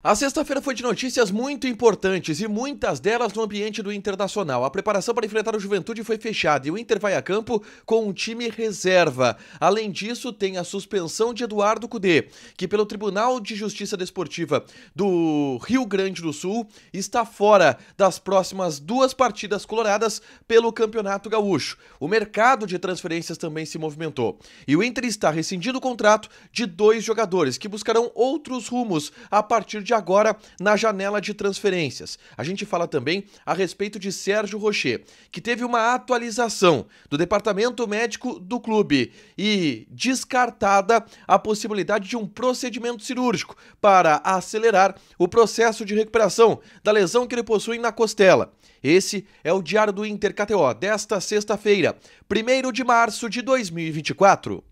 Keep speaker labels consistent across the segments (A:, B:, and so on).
A: A sexta-feira foi de notícias muito importantes e muitas delas no ambiente do Internacional. A preparação para enfrentar o Juventude foi fechada e o Inter vai a campo com um time reserva. Além disso, tem a suspensão de Eduardo Cudê, que pelo Tribunal de Justiça Desportiva do Rio Grande do Sul está fora das próximas duas partidas coloradas pelo Campeonato Gaúcho. O mercado de transferências também se movimentou e o Inter está rescindindo o contrato de dois jogadores que buscarão outros rumos a partir de de agora na janela de transferências. A gente fala também a respeito de Sérgio Rocher, que teve uma atualização do departamento médico do clube e descartada a possibilidade de um procedimento cirúrgico para acelerar o processo de recuperação da lesão que ele possui na costela. Esse é o Diário do Inter KTO desta sexta-feira, 1 de março de 2024.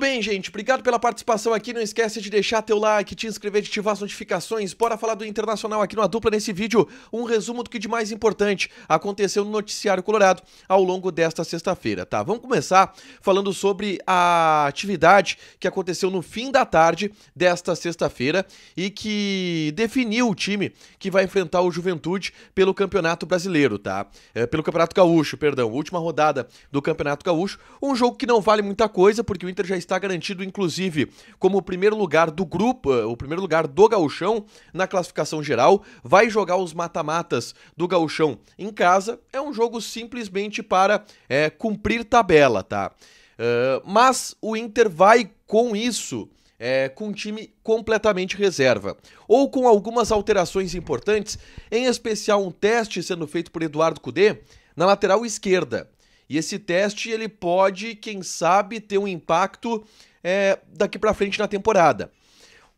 A: bem, gente? Obrigado pela participação aqui. Não esquece de deixar teu like, te inscrever, de ativar as notificações. Bora falar do Internacional aqui no Dupla nesse vídeo. Um resumo do que de mais importante aconteceu no Noticiário Colorado ao longo desta sexta-feira, tá? Vamos começar falando sobre a atividade que aconteceu no fim da tarde desta sexta-feira e que definiu o time que vai enfrentar o Juventude pelo Campeonato Brasileiro, tá? É, pelo Campeonato Gaúcho, perdão. Última rodada do Campeonato Gaúcho. Um jogo que não vale muita coisa, porque o Inter já está está garantido, inclusive, como o primeiro lugar do grupo, eh, o primeiro lugar do gauchão na classificação geral, vai jogar os mata-matas do gauchão em casa. É um jogo simplesmente para é, cumprir tabela, tá? Uh, mas o Inter vai com isso... É, com um time completamente reserva, ou com algumas alterações importantes, em especial um teste sendo feito por Eduardo Cudê na lateral esquerda. E esse teste ele pode, quem sabe, ter um impacto é, daqui para frente na temporada.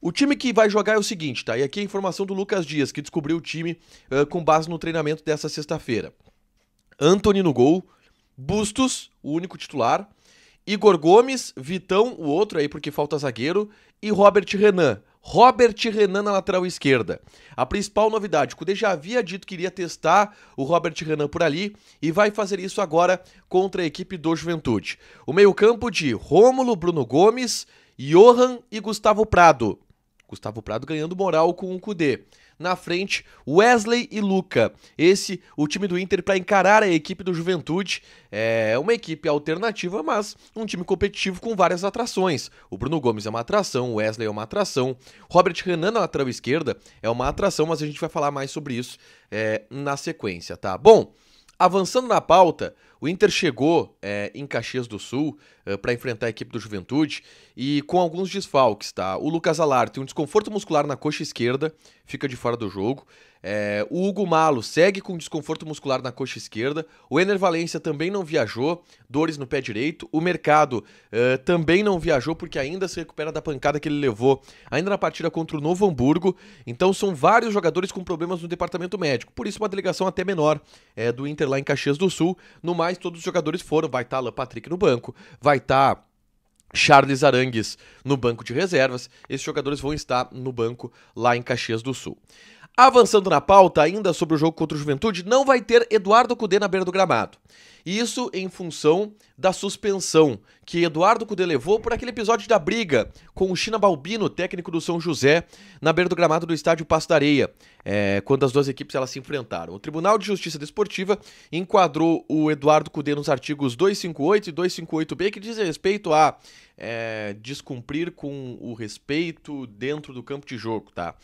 A: O time que vai jogar é o seguinte, tá? E aqui a informação do Lucas Dias, que descobriu o time uh, com base no treinamento dessa sexta-feira. Anthony no gol, Bustos, o único titular, Igor Gomes, Vitão, o outro aí porque falta zagueiro, e Robert Renan. Robert Renan na lateral esquerda. A principal novidade, o Cudê já havia dito que iria testar o Robert Renan por ali e vai fazer isso agora contra a equipe do Juventude. O meio-campo de Rômulo, Bruno Gomes, Johan e Gustavo Prado. Gustavo Prado ganhando moral com o Cudê. Na frente, Wesley e Luca. Esse o time do Inter para encarar a equipe do Juventude. É uma equipe alternativa, mas um time competitivo com várias atrações. O Bruno Gomes é uma atração, o Wesley é uma atração, Robert Renan na lateral esquerda é uma atração, mas a gente vai falar mais sobre isso é, na sequência, tá? Bom. Avançando na pauta, o Inter chegou é, em Caxias do Sul é, para enfrentar a equipe do Juventude e com alguns desfalques, tá? O Lucas Alar tem um desconforto muscular na coxa esquerda, fica de fora do jogo. É, o Hugo Malo segue com desconforto muscular na coxa esquerda. O Ener Valência também não viajou, dores no pé direito. O Mercado uh, também não viajou porque ainda se recupera da pancada que ele levou ainda na partida contra o Novo Hamburgo. Então são vários jogadores com problemas no departamento médico. Por isso uma delegação até menor é, do Inter lá em Caxias do Sul. No mais, todos os jogadores foram. Vai estar tá Alan Patrick no banco, vai estar... Tá Charles Arangues no banco de reservas. Esses jogadores vão estar no banco lá em Caxias do Sul. Avançando na pauta, ainda sobre o jogo contra o Juventude, não vai ter Eduardo Cudê na beira do gramado. Isso em função da suspensão que Eduardo Cudê levou por aquele episódio da briga com o China Balbino, técnico do São José, na beira do gramado do estádio Passo da Areia, é, quando as duas equipes elas se enfrentaram. O Tribunal de Justiça Desportiva enquadrou o Eduardo Cudê nos artigos 258 e 258B, que diz respeito a é, descumprir com o respeito dentro do campo de jogo, tá?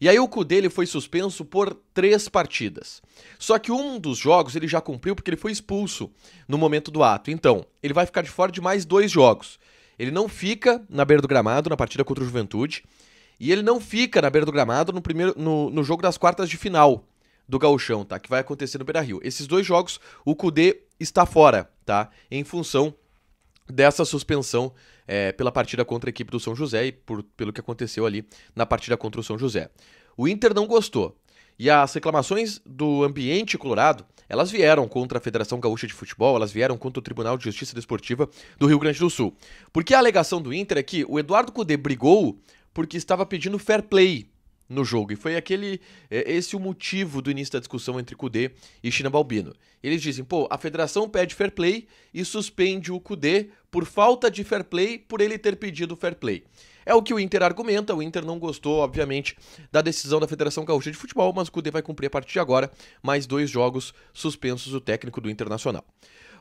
A: E aí o Cudê ele foi suspenso por três partidas. Só que um dos jogos ele já cumpriu porque ele foi expulso expulso no momento do ato. Então, ele vai ficar de fora de mais dois jogos. Ele não fica na beira do gramado na partida contra o Juventude. E ele não fica na beira do gramado no, primeiro, no, no jogo das quartas de final do Gauchão, tá? Que vai acontecer no Beira-Rio. Esses dois jogos, o Cudê está fora, tá? Em função dessa suspensão é, pela partida contra a equipe do São José e por, pelo que aconteceu ali na partida contra o São José. O Inter não gostou. E as reclamações do ambiente colorado, elas vieram contra a Federação Gaúcha de Futebol, elas vieram contra o Tribunal de Justiça Desportiva do Rio Grande do Sul. Porque a alegação do Inter é que o Eduardo Cudê brigou porque estava pedindo fair play no jogo. E foi aquele é, esse o motivo do início da discussão entre Cudê e China Balbino. Eles dizem, pô, a federação pede fair play e suspende o Cudê por falta de fair play, por ele ter pedido fair play. É o que o Inter argumenta. O Inter não gostou, obviamente, da decisão da Federação Gaúcha de Futebol, mas o Cudê vai cumprir a partir de agora mais dois jogos suspensos o técnico do Internacional.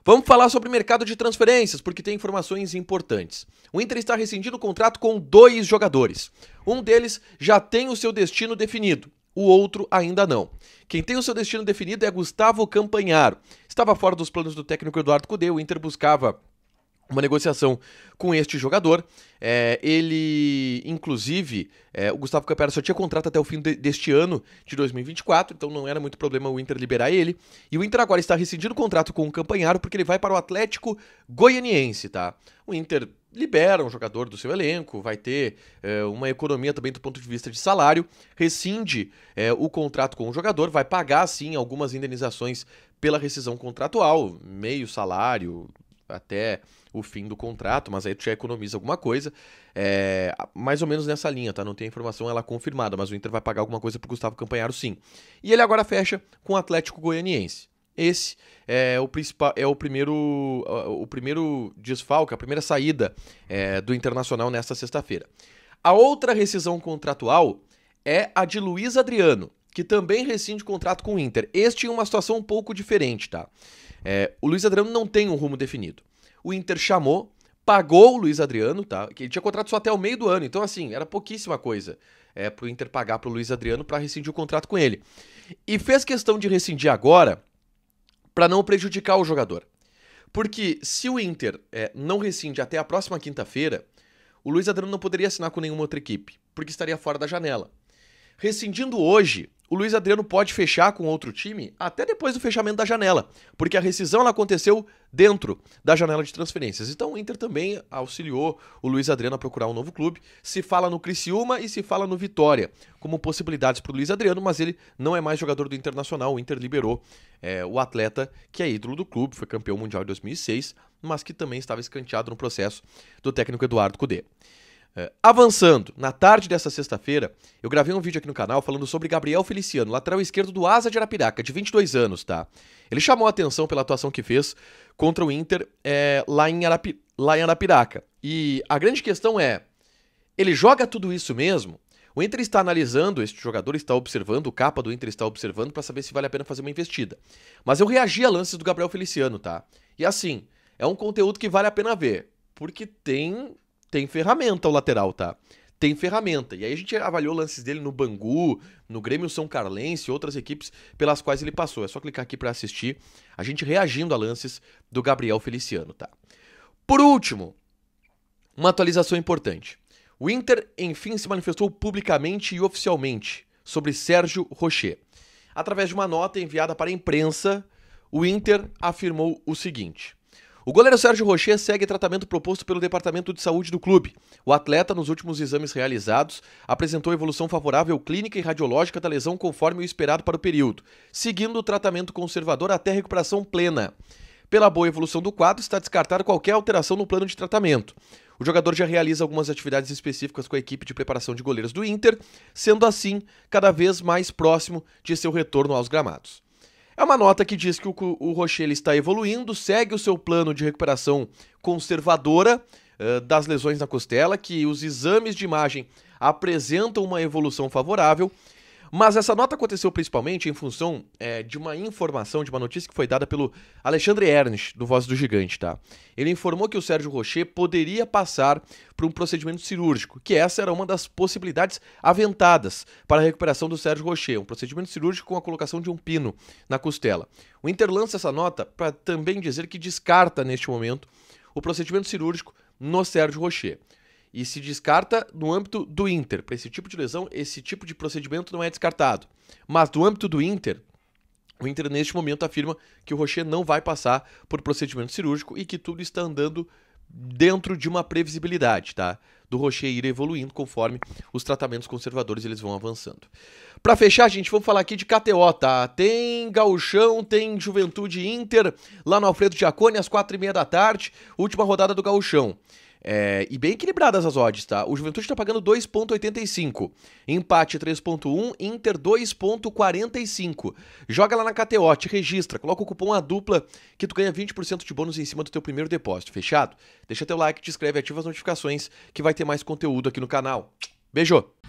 A: Vamos falar sobre o mercado de transferências, porque tem informações importantes. O Inter está rescindindo o contrato com dois jogadores. Um deles já tem o seu destino definido, o outro ainda não. Quem tem o seu destino definido é Gustavo Campanharo. Estava fora dos planos do técnico Eduardo Cudê, o Inter buscava uma negociação com este jogador. É, ele, inclusive, é, o Gustavo Campera só tinha contrato até o fim de, deste ano, de 2024, então não era muito problema o Inter liberar ele. E o Inter agora está rescindindo o contrato com o Campanharo porque ele vai para o Atlético Goianiense, tá? O Inter libera um jogador do seu elenco, vai ter é, uma economia também do ponto de vista de salário, rescinde é, o contrato com o jogador, vai pagar, sim, algumas indenizações pela rescisão contratual, meio salário, até o fim do contrato, mas aí tu já economiza alguma coisa. É, mais ou menos nessa linha, tá? Não tem a informação ela é confirmada, mas o Inter vai pagar alguma coisa pro Gustavo Campanharo sim. E ele agora fecha com o Atlético Goianiense. Esse é o principal, é o primeiro, o primeiro desfalque, a primeira saída é, do Internacional nesta sexta-feira. A outra rescisão contratual é a de Luiz Adriano, que também rescinde contrato com o Inter. Este é uma situação um pouco diferente, tá? É, o Luiz Adriano não tem um rumo definido o Inter chamou, pagou o Luiz Adriano, tá? Que ele tinha contrato só até o meio do ano, então assim, era pouquíssima coisa é, pro Inter pagar pro Luiz Adriano para rescindir o contrato com ele. E fez questão de rescindir agora para não prejudicar o jogador. Porque se o Inter é, não rescinde até a próxima quinta-feira, o Luiz Adriano não poderia assinar com nenhuma outra equipe, porque estaria fora da janela. Rescindindo hoje, o Luiz Adriano pode fechar com outro time até depois do fechamento da janela, porque a rescisão aconteceu dentro da janela de transferências. Então o Inter também auxiliou o Luiz Adriano a procurar um novo clube. Se fala no Criciúma e se fala no Vitória, como possibilidades para o Luiz Adriano, mas ele não é mais jogador do Internacional. O Inter liberou é, o atleta que é ídolo do clube, foi campeão mundial em 2006, mas que também estava escanteado no processo do técnico Eduardo Cudê. Eh, avançando, na tarde dessa sexta-feira, eu gravei um vídeo aqui no canal falando sobre Gabriel Feliciano, lateral esquerdo do Asa de Arapiraca, de 22 anos, tá? Ele chamou a atenção pela atuação que fez contra o Inter é, lá, em Arapi, lá em Arapiraca. E a grande questão é, ele joga tudo isso mesmo? O Inter está analisando, este jogador está observando, o capa do Inter está observando para saber se vale a pena fazer uma investida. Mas eu reagi a lances do Gabriel Feliciano, tá? E assim, é um conteúdo que vale a pena ver, porque tem tem ferramenta o lateral, tá? Tem ferramenta. E aí a gente avaliou lances dele no Bangu, no Grêmio São Carlense e outras equipes pelas quais ele passou. É só clicar aqui para assistir a gente reagindo a lances do Gabriel Feliciano, tá? Por último, uma atualização importante. O Inter, enfim, se manifestou publicamente e oficialmente sobre Sérgio Rocher. Através de uma nota enviada para a imprensa, o Inter afirmou o seguinte: o goleiro Sérgio Rocher segue tratamento proposto pelo Departamento de Saúde do clube. O atleta, nos últimos exames realizados, apresentou evolução favorável clínica e radiológica da lesão conforme o esperado para o período, seguindo o tratamento conservador até recuperação plena. Pela boa evolução do quadro, está descartado qualquer alteração no plano de tratamento. O jogador já realiza algumas atividades específicas com a equipe de preparação de goleiros do Inter, sendo assim cada vez mais próximo de seu retorno aos gramados. É uma nota que diz que o, o Rochelle está evoluindo, segue o seu plano de recuperação conservadora uh, das lesões na costela, que os exames de imagem apresentam uma evolução favorável mas essa nota aconteceu principalmente em função é, de uma informação, de uma notícia que foi dada pelo Alexandre Ernst, do Voz do Gigante, tá? Ele informou que o Sérgio Rocher poderia passar por um procedimento cirúrgico, que essa era uma das possibilidades aventadas para a recuperação do Sérgio Rocher, um procedimento cirúrgico com a colocação de um pino na costela. O Inter lança essa nota para também dizer que descarta neste momento o procedimento cirúrgico no Sérgio Rocher e se descarta no âmbito do Inter. Para esse tipo de lesão, esse tipo de procedimento não é descartado. Mas no âmbito do Inter, o Inter neste momento afirma que o Rocher não vai passar por procedimento cirúrgico e que tudo está andando dentro de uma previsibilidade, tá? Do Rocher ir evoluindo conforme os tratamentos conservadores eles vão avançando. Para fechar, gente, vamos falar aqui de KTO, tá? Tem Gauchão, tem Juventude Inter, lá no Alfredo Giacone, às quatro e meia da tarde, última rodada do Gauchão. É, e bem equilibradas as odds, tá? O Juventude tá pagando 2,85. Empate 3,1. Inter 2,45. Joga lá na KTO, te registra. Coloca o cupom A dupla que tu ganha 20% de bônus em cima do teu primeiro depósito. Fechado? Deixa teu like, te inscreve, ativa as notificações que vai ter mais conteúdo aqui no canal. Beijo!